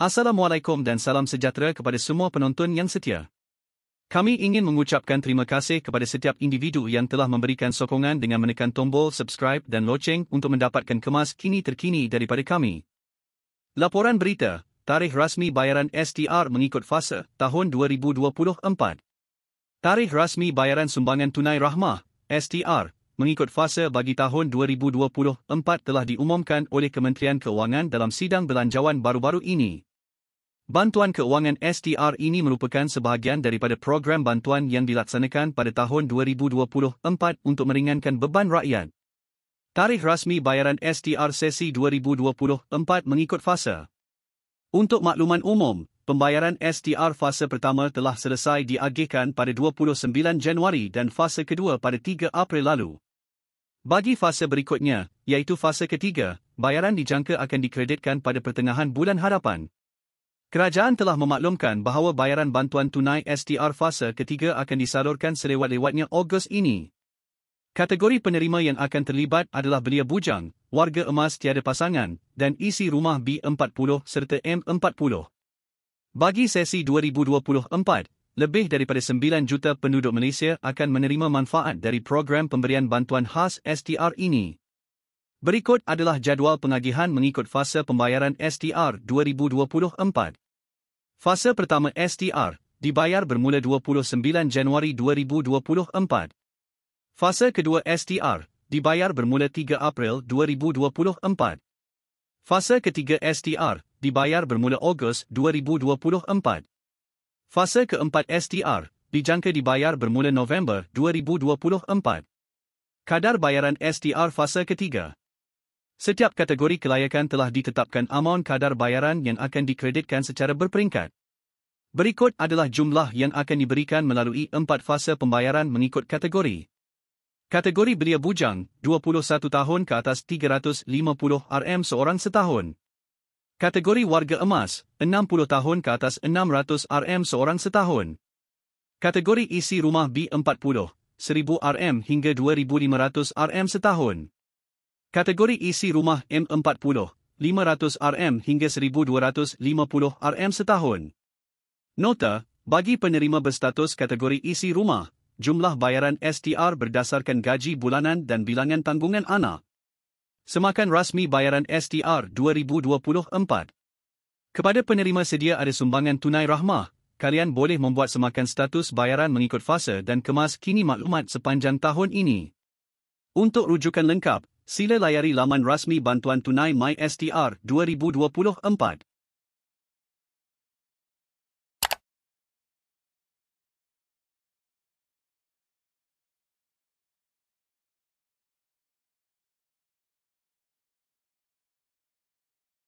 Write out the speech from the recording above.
Assalamualaikum dan salam sejahtera kepada semua penonton yang setia. Kami ingin mengucapkan terima kasih kepada setiap individu yang telah memberikan sokongan dengan menekan tombol subscribe dan loceng untuk mendapatkan kemas kini terkini daripada kami. Laporan berita, tarikh rasmi bayaran STR mengikut fasa tahun 2024. Tarikh rasmi bayaran sumbangan tunai rahmah, STR, mengikut fasa bagi tahun 2024 telah diumumkan oleh Kementerian Keuangan dalam sidang belanjawan baru-baru ini. Bantuan keuangan STR ini merupakan sebahagian daripada program bantuan yang dilaksanakan pada tahun 2024 untuk meringankan beban rakyat. Tarikh rasmi bayaran STR sesi 2024 mengikut fasa. Untuk makluman umum, pembayaran STR fasa pertama telah selesai diagihkan pada 29 Januari dan fasa kedua pada 3 April lalu. Bagi fasa berikutnya, iaitu fasa ketiga, bayaran dijangka akan dikreditkan pada pertengahan bulan hadapan. Kerajaan telah memaklumkan bahawa bayaran bantuan tunai STR fasa ketiga akan disalurkan selewat-lewatnya Ogos ini. Kategori penerima yang akan terlibat adalah belia bujang, warga emas tiada pasangan dan isi rumah B40 serta M40. Bagi sesi 2024, lebih daripada 9 juta penduduk Malaysia akan menerima manfaat dari program pemberian bantuan khas STR ini. Berikut adalah jadual pengagihan mengikut fasa pembayaran STR 2024. Fasa pertama STR dibayar bermula 29 Januari 2024. Fasa kedua STR dibayar bermula 3 April 2024. Fasa ketiga STR dibayar bermula Ogos 2024. Fasa keempat STR dijangka dibayar bermula November 2024. Kadar bayaran STR fasa ketiga Setiap kategori kelayakan telah ditetapkan amount kadar bayaran yang akan dikreditkan secara berperingkat. Berikut adalah jumlah yang akan diberikan melalui empat fasa pembayaran mengikut kategori. Kategori belia bujang, 21 tahun ke atas 350 RM seorang setahun. Kategori warga emas, 60 tahun ke atas 600 RM seorang setahun. Kategori isi rumah B40, 1000 RM hingga 2500 RM setahun. Kategori isi rumah M40, 500RM hingga 1250RM setahun. Nota, bagi penerima berstatus kategori isi rumah, jumlah bayaran STR berdasarkan gaji bulanan dan bilangan tanggungan anak. Semakan rasmi bayaran STR 2024. Kepada penerima sedia ada sumbangan tunai rahmah, kalian boleh membuat semakan status bayaran mengikut fasa dan kemas kini maklumat sepanjang tahun ini. Untuk rujukan lengkap, sila layari laman rasmi Bantuan Tunai MySTR 2024.